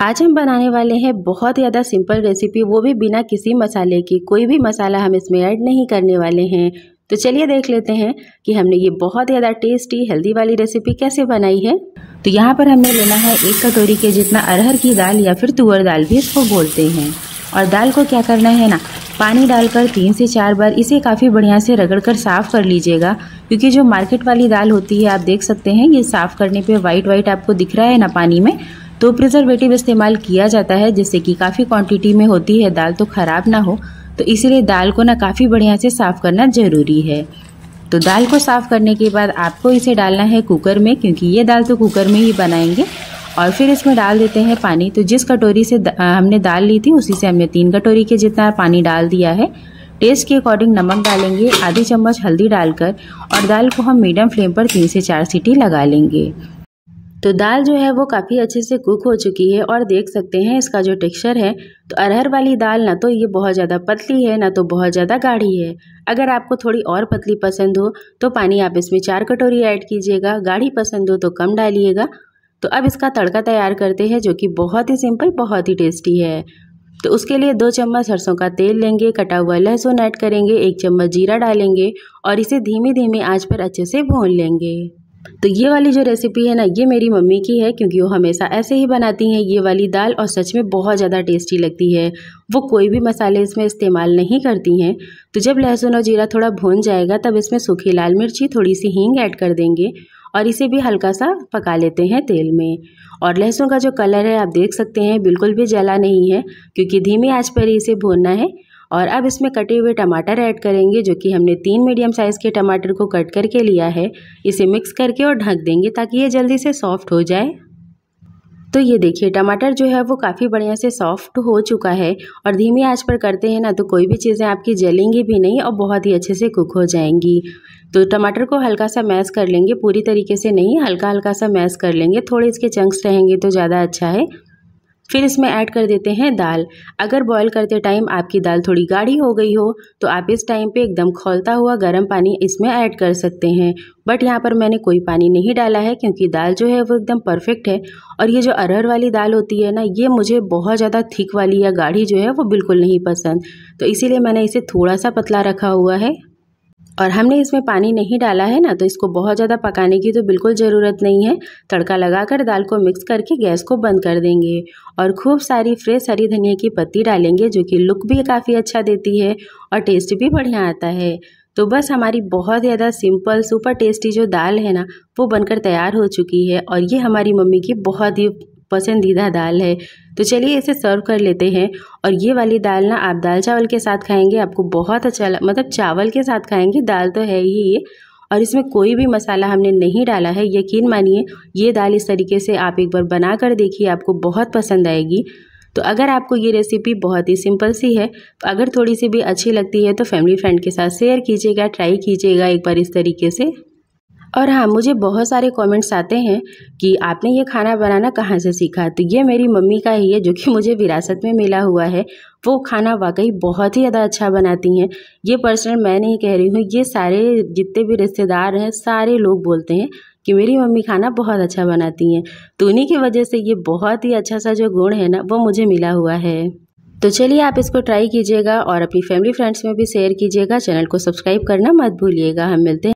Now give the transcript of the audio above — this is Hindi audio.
आज हम बनाने वाले हैं बहुत ज़्यादा सिंपल रेसिपी वो भी बिना किसी मसाले की कोई भी मसाला हम इसमें ऐड नहीं करने वाले हैं तो चलिए देख लेते हैं कि हमने ये बहुत ज़्यादा टेस्टी हेल्दी वाली रेसिपी कैसे बनाई है तो यहाँ पर हमने लेना है एक कटोरी के जितना अरहर की दाल या फिर तुअर दाल भी इसको बोलते हैं और दाल को क्या करना है ना पानी डालकर तीन से चार बार इसे काफ़ी बढ़िया से रगड़ कर साफ़ कर लीजिएगा क्योंकि जो मार्केट वाली दाल होती है आप देख सकते हैं ये साफ़ करने पे वाइट वाइट आपको दिख रहा है ना पानी में तो प्रिजर्वेटिव इस्तेमाल किया जाता है जिससे कि काफ़ी क्वांटिटी में होती है दाल तो ख़राब ना हो तो इसीलिए दाल को ना काफ़ी बढ़िया से साफ़ करना ज़रूरी है तो दाल को साफ़ करने के बाद आपको इसे डालना है कुकर में क्योंकि ये दाल तो कुकर में ही बनाएंगे और फिर इसमें डाल देते हैं पानी तो जिस कटोरी से दा, हमने दाल ली थी उसी से हमने तीन कटोरी के जितना पानी डाल दिया है टेस्ट के अकॉर्डिंग नमक डालेंगे आधी चम्मच हल्दी डालकर और दाल को हम मीडियम फ्लेम पर तीन से चार सीटी लगा लेंगे तो दाल जो है वो काफ़ी अच्छे से कुक हो चुकी है और देख सकते हैं इसका जो टेक्सचर है तो अरहर वाली दाल ना तो ये बहुत ज़्यादा पतली है ना तो बहुत ज़्यादा गाढ़ी है अगर आपको थोड़ी और पतली पसंद हो तो पानी आप इसमें चार कटोरी ऐड कीजिएगा गाढ़ी पसंद हो तो कम डालिएगा तो अब इसका तड़का तैयार करते हैं जो कि बहुत ही सिंपल बहुत ही टेस्टी है तो उसके लिए दो चम्मच सरसों का तेल लेंगे कटा हुआ लहसुन ऐड करेंगे एक चम्मच जीरा डालेंगे और इसे धीमी धीमी आँच पर अच्छे से भून लेंगे तो ये वाली जो रेसिपी है ना ये मेरी मम्मी की है क्योंकि वो हमेशा ऐसे ही बनाती हैं ये वाली दाल और सच में बहुत ज़्यादा टेस्टी लगती है वो कोई भी मसाले इसमें इस्तेमाल नहीं करती हैं तो जब लहसुन और जीरा थोड़ा भून जाएगा तब इसमें सूखी लाल मिर्ची थोड़ी सी हींग ऐड कर देंगे और इसे भी हल्का सा पका लेते हैं तेल में और लहसुन का जो कलर है आप देख सकते हैं बिल्कुल भी जला नहीं है क्योंकि धीमी आँच पर इसे भूनना है और अब इसमें कटे हुए टमाटर ऐड करेंगे जो कि हमने तीन मीडियम साइज़ के टमाटर को कट करके लिया है इसे मिक्स करके और ढक देंगे ताकि ये जल्दी से सॉफ्ट हो जाए तो ये देखिए टमाटर जो है वो काफ़ी बढ़िया से सॉफ्ट हो चुका है और धीमी आंच पर करते हैं ना तो कोई भी चीज़ें आपकी जलेंगी भी नहीं और बहुत ही अच्छे से कुक हो जाएंगी तो टमाटर को हल्का सा मैश कर लेंगे पूरी तरीके से नहीं हल्का हल्का सा मैश कर लेंगे थोड़े इसके चंक्स रहेंगे तो ज़्यादा अच्छा है फिर इसमें ऐड कर देते हैं दाल अगर बॉयल करते टाइम आपकी दाल थोड़ी गाढ़ी हो गई हो तो आप इस टाइम पे एकदम खोलता हुआ गर्म पानी इसमें ऐड कर सकते हैं बट यहाँ पर मैंने कोई पानी नहीं डाला है क्योंकि दाल जो है वो एकदम परफेक्ट है और ये जो अरहर वाली दाल होती है ना ये मुझे बहुत ज़्यादा थिक वाली या गाढ़ी जो है वो बिल्कुल नहीं पसंद तो इसीलिए मैंने इसे थोड़ा सा पतला रखा हुआ है और हमने इसमें पानी नहीं डाला है ना तो इसको बहुत ज़्यादा पकाने की तो बिल्कुल ज़रूरत नहीं है तड़का लगाकर दाल को मिक्स करके गैस को बंद कर देंगे और खूब सारी फ्रेश हरी धनिया की पत्ती डालेंगे जो कि लुक भी काफ़ी अच्छा देती है और टेस्ट भी बढ़िया आता है तो बस हमारी बहुत ज़्यादा सिंपल सुपर टेस्टी जो दाल है ना वो बनकर तैयार हो चुकी है और ये हमारी मम्मी की बहुत ही पसंदीदा दाल है तो चलिए इसे सर्व कर लेते हैं और ये वाली दाल ना आप दाल चावल के साथ खाएंगे आपको बहुत अच्छा मतलब चावल के साथ खाएंगे दाल तो है ही ये और इसमें कोई भी मसाला हमने नहीं डाला है यकीन मानिए ये दाल इस तरीके से आप एक बार बना कर देखिए आपको बहुत पसंद आएगी तो अगर आपको ये रेसिपी बहुत ही सिंपल सी है तो अगर थोड़ी सी भी अच्छी लगती है तो फैमिली फ्रेंड के साथ शेयर कीजिएगा ट्राई कीजिएगा एक बार इस तरीके से और हाँ मुझे बहुत सारे कमेंट्स आते हैं कि आपने ये खाना बनाना कहाँ से सीखा तो ये मेरी मम्मी का ही है जो कि मुझे विरासत में मिला हुआ है वो खाना वाकई बहुत ही ज़्यादा अच्छा बनाती हैं ये पर्सनल मैं नहीं कह रही हूँ ये सारे जितने भी रिश्तेदार हैं सारे लोग बोलते हैं कि मेरी मम्मी खाना बहुत अच्छा बनाती हैं तो उन्हीं की वजह से ये बहुत ही अच्छा सा जो गुण है ना वो मुझे मिला हुआ है तो चलिए आप इसको ट्राई कीजिएगा और अपनी फैमिली फ्रेंड्स में भी शेयर कीजिएगा चैनल को सब्सक्राइब करना मत भूलिएगा हम मिलते हैं